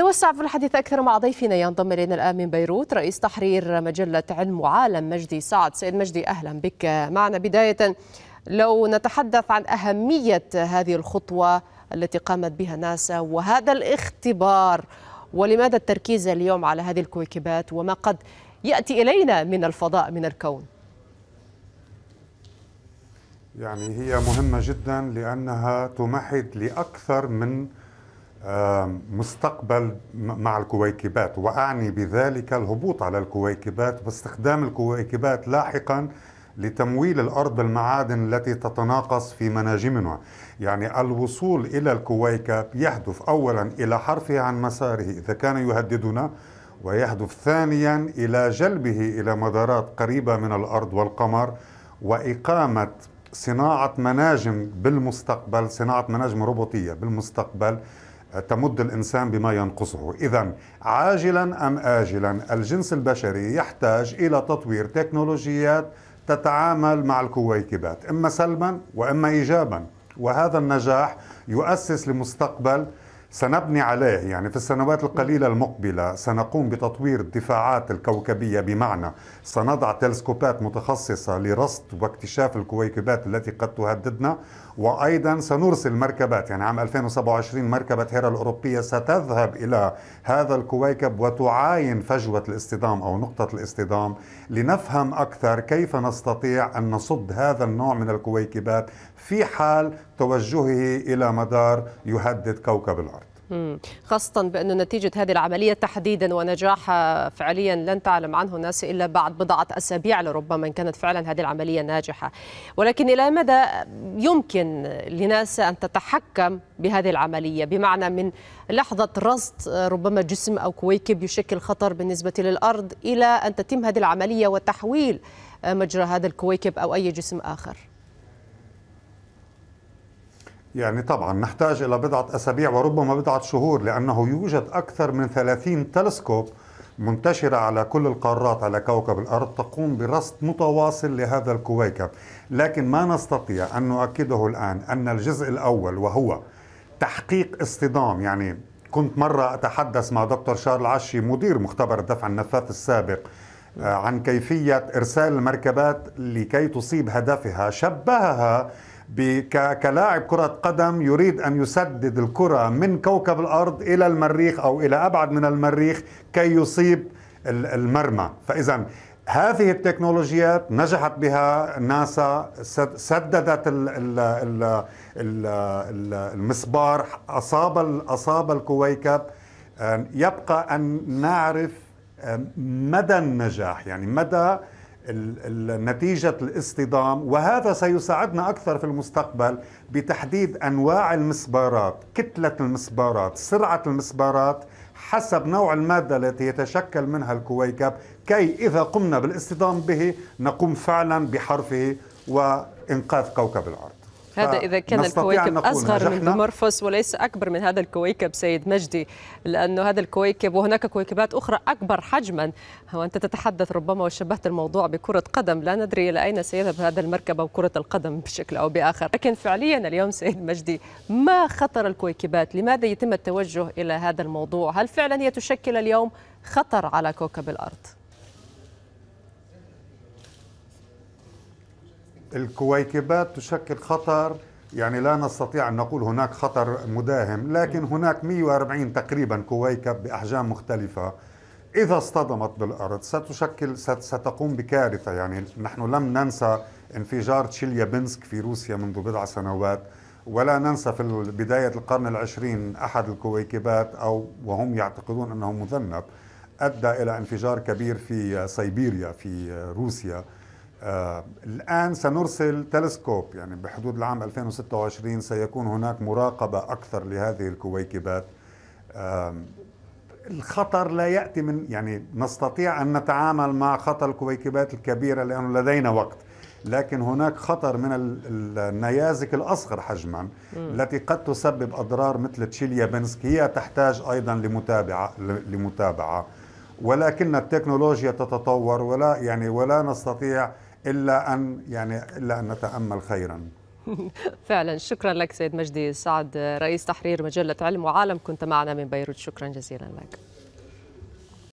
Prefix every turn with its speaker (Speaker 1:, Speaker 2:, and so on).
Speaker 1: توسع في الحديث أكثر مع ضيفنا ينضم إلينا الآن من بيروت رئيس تحرير مجلة علم وعالم مجدي سعد سيد مجدي أهلا بك معنا بداية لو نتحدث عن أهمية هذه الخطوة التي قامت بها ناسا وهذا الاختبار ولماذا التركيز اليوم على هذه الكويكبات وما قد يأتي إلينا من الفضاء من الكون
Speaker 2: يعني هي مهمة جدا لأنها تمهد لأكثر من مستقبل مع الكويكبات وأعني بذلك الهبوط على الكويكبات باستخدام الكويكبات لاحقا لتمويل الأرض المعادن التي تتناقص في مناجمها يعني الوصول إلى الكويكب يهدف أولا إلى حرفه عن مساره إذا كان يهددنا ويهدف ثانيا إلى جلبه إلى مدارات قريبة من الأرض والقمر وإقامة صناعة مناجم بالمستقبل صناعة مناجم روبوتية بالمستقبل تمد الانسان بما ينقصه، اذا عاجلا ام اجلا الجنس البشري يحتاج الى تطوير تكنولوجيات تتعامل مع الكويكبات اما سلبا واما ايجابا، وهذا النجاح يؤسس لمستقبل سنبني عليه يعني في السنوات القليلة المقبلة سنقوم بتطوير الدفاعات الكوكبية بمعنى سنضع تلسكوبات متخصصة لرصد واكتشاف الكويكبات التي قد تهددنا وأيضا سنرسل مركبات يعني عام 2027 مركبة هيرا الأوروبية ستذهب إلى هذا الكويكب وتعاين فجوة الاصطدام أو نقطة الاصطدام لنفهم أكثر كيف نستطيع أن نصد هذا النوع من الكويكبات في حال توجهه إلى مدار يهدد كوكب الأرض
Speaker 1: خاصة بأن نتيجة هذه العملية تحديدا ونجاحها آه، فعليا لن تعلم عنه الناس إلا بعد بضعة أسابيع لربما إن كانت فعلا هذه العملية ناجحة ولكن إلى مدى يمكن لناسا أن تتحكم بهذه العملية بمعنى من لحظة رصد آه، ربما جسم أو كويكب يشكل خطر بالنسبة للأرض إلى أن تتم هذه العملية وتحويل آه، مجرى هذا الكويكب أو أي جسم آخر
Speaker 2: يعني طبعا نحتاج إلى بضعة أسابيع وربما بضعة شهور لأنه يوجد أكثر من 30 تلسكوب منتشرة على كل القارات على كوكب الأرض تقوم برصد متواصل لهذا الكويكب لكن ما نستطيع أن نؤكده الآن أن الجزء الأول وهو تحقيق اصطدام يعني كنت مرة أتحدث مع دكتور شارل عشي مدير مختبر الدفع النفاث السابق آه، عن كيفية إرسال المركبات لكي تصيب هدفها شبهها كلاعب كرة قدم يريد أن يسدد الكرة من كوكب الأرض إلى المريخ أو إلى أبعد من المريخ كي يصيب المرمى فإذا هذه التكنولوجيات نجحت بها ناسا سددت المسبار أصاب أصاب الكويكب يبقى أن نعرف مدى النجاح يعني مدى نتيجة الاصطدام وهذا سيساعدنا أكثر في المستقبل بتحديد أنواع المسبارات كتلة المسبارات سرعة المسبارات حسب نوع المادة التي يتشكل منها الكويكب كي إذا قمنا بالاصطدام به نقوم فعلا بحرفه وإنقاذ كوكب الأرض هذا إذا كان الكويكب أصغر من
Speaker 1: ديمورفوس وليس أكبر من هذا الكويكب سيد مجدي لأنه هذا الكويكب وهناك كويكبات أخرى أكبر حجما وأنت تتحدث ربما وشبهت الموضوع بكرة قدم لا ندري إلى أين سيذهب هذا المركب او كره القدم بشكل أو بآخر لكن فعليا اليوم سيد مجدي ما خطر الكويكبات لماذا يتم التوجه إلى هذا الموضوع هل فعلا هي تشكل اليوم خطر على كوكب الأرض
Speaker 2: الكويكبات تشكل خطر يعني لا نستطيع أن نقول هناك خطر مداهم لكن هناك 140 تقريبا كويكب بأحجام مختلفة إذا اصطدمت بالأرض ستشكل ستقوم بكارثة يعني نحن لم ننسى انفجار تشيليابنسك في روسيا منذ بضع سنوات ولا ننسى في بداية القرن العشرين أحد الكويكبات أو وهم يعتقدون أنه مذنب أدى إلى انفجار كبير في سيبيريا في روسيا آه الآن سنرسل تلسكوب يعني بحدود العام 2026 سيكون هناك مراقبة أكثر لهذه الكويكبات آه الخطر لا يأتي من يعني نستطيع أن نتعامل مع خطر الكويكبات الكبيرة لأنه لدينا وقت لكن هناك خطر من النيازك الأصغر حجما م. التي قد تسبب أضرار مثل بنسك هي تحتاج أيضا لمتابعة لمتابعة ولكن التكنولوجيا تتطور ولا يعني ولا نستطيع الا ان يعني الا ان نتامل خيرا
Speaker 1: فعلا شكرا لك سيد مجدي سعد رئيس تحرير مجله علم وعالم كنت معنا من بيروت شكرا جزيلا لك